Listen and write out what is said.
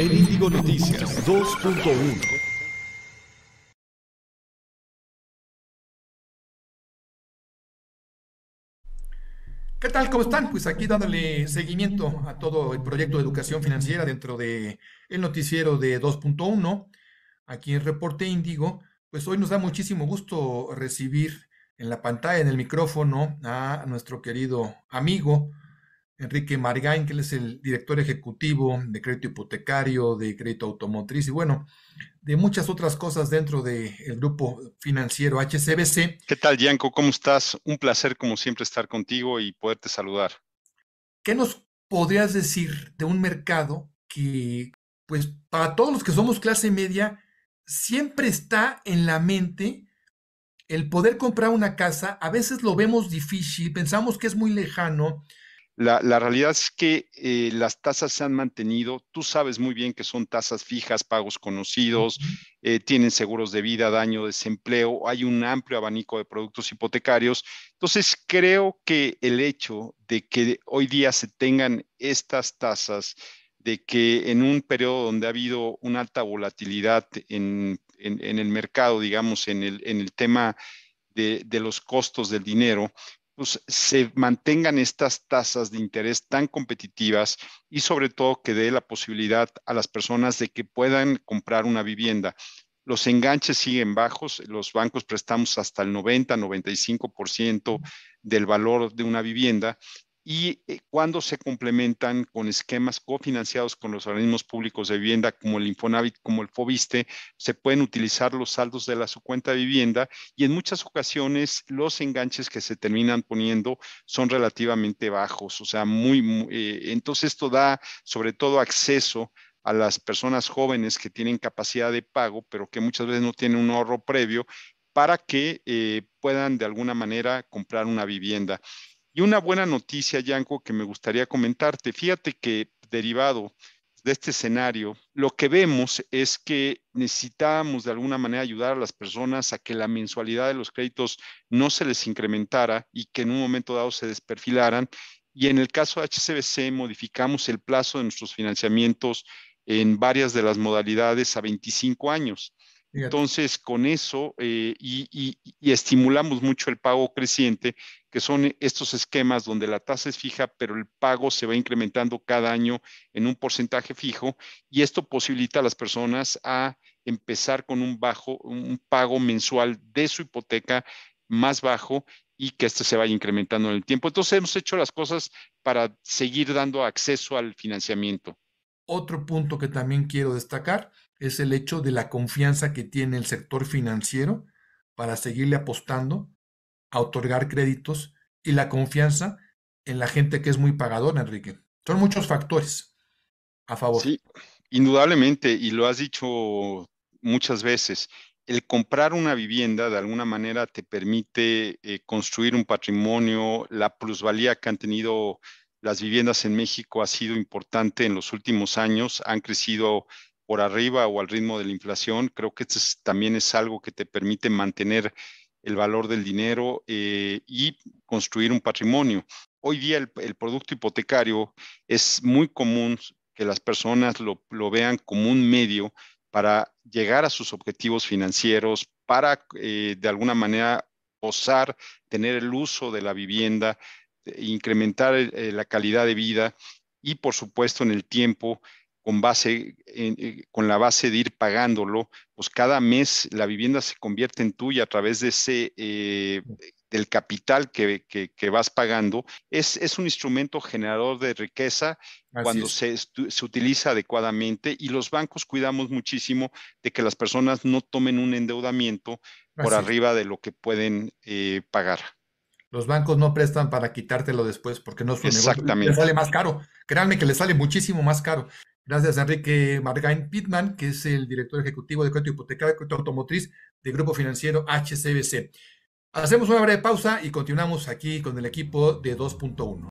En Indigo Noticias 2.1. ¿Qué tal? ¿Cómo están? Pues aquí dándole seguimiento a todo el proyecto de educación financiera dentro de el noticiero de 2.1, aquí en Reporte Índigo. Pues hoy nos da muchísimo gusto recibir en la pantalla, en el micrófono, a nuestro querido amigo, Enrique Margain, que él es el director ejecutivo de crédito hipotecario, de crédito automotriz y bueno, de muchas otras cosas dentro del grupo financiero HCBC. ¿Qué tal, Gianco? ¿Cómo estás? Un placer, como siempre, estar contigo y poderte saludar. ¿Qué nos podrías decir de un mercado que, pues, para todos los que somos clase media, siempre está en la mente el poder comprar una casa? A veces lo vemos difícil, pensamos que es muy lejano la, realidad es que eh, las tasas se han mantenido. Tú sabes muy bien que son tasas fijas, pagos conocidos, eh, tienen seguros de vida, daño, desempleo, hay un amplio abanico de productos hipotecarios. Entonces, creo que el hecho de que hoy día se tengan estas tasas, de que en un periodo donde ha habido una alta volatilidad en, el mercado, digamos, en el, en el tema de, de los costos del dinero, pues, se mantengan estas tasas de interés tan competitivas y sobre todo que dé la posibilidad a las personas de que puedan comprar una vivienda. Los enganches siguen bajos, los bancos prestamos hasta el 90, 95% del valor de una vivienda y eh, cuando se complementan con esquemas cofinanciados con los organismos públicos de vivienda como el Infonavit, como el Fobiste, se pueden utilizar los saldos de la su cuenta de vivienda y en muchas ocasiones los enganches que se terminan poniendo son relativamente bajos, o sea, muy, eh, entonces esto da sobre todo acceso a las personas jóvenes que tienen capacidad de pago, pero que muchas veces no tienen un ahorro previo para que eh, puedan de alguna manera comprar una vivienda. Y una buena noticia, Yanko, que me gustaría comentarte. Fíjate que derivado de este escenario, lo que vemos es que necesitábamos de alguna manera ayudar a las personas a que la mensualidad de los créditos no se les incrementara y que en un momento dado se desperfilaran. Y en el caso de HCBC modificamos el plazo de nuestros financiamientos en varias de las modalidades a 25 años. Entonces, con eso eh, y, estimulamos mucho el pago creciente que son estos esquemas donde la tasa es fija, pero el pago se va incrementando cada año en un porcentaje fijo y esto posibilita a las personas a empezar con un bajo, un pago mensual de su hipoteca más bajo y que este se vaya incrementando en el tiempo. Entonces hemos hecho las cosas para seguir dando acceso al financiamiento. Otro punto que también quiero destacar es el hecho de la confianza que tiene el sector financiero para seguirle apostando a otorgar créditos y la confianza en la gente que es muy pagadora, Enrique. Son muchos factores a favor. Sí, indudablemente, y lo has dicho muchas veces, el comprar una vivienda de alguna manera te permite eh, construir un patrimonio, la plusvalía que han tenido las viviendas en México ha sido importante en los últimos años, han crecido por arriba o al ritmo de la inflación. Creo que esto también es algo que te permite mantener el valor del dinero eh, y construir un patrimonio. Hoy día el, producto hipotecario es muy común que las personas lo, vean como un medio para llegar a sus objetivos financieros, para eh, de alguna manera osar tener el uso de la vivienda, incrementar eh, la calidad de vida y por supuesto en el tiempo con base, eh, con la base de ir pagándolo, pues cada mes la vivienda se convierte en tuya a través de ese, eh, del capital que, que, vas pagando. Es, es, un instrumento generador de riqueza cuando se, utiliza adecuadamente y los bancos cuidamos muchísimo de que las personas no tomen un endeudamiento por arriba de lo que pueden eh, pagar. Los bancos no prestan para quitártelo después porque no es un negocio. sale más caro. Créanme que le sale muchísimo más caro. Gracias a Enrique Margain Pitman, que es el director ejecutivo de crédito hipotecario y crédito automotriz del grupo financiero HCBC. Hacemos una breve pausa y continuamos aquí con el equipo de 2.1.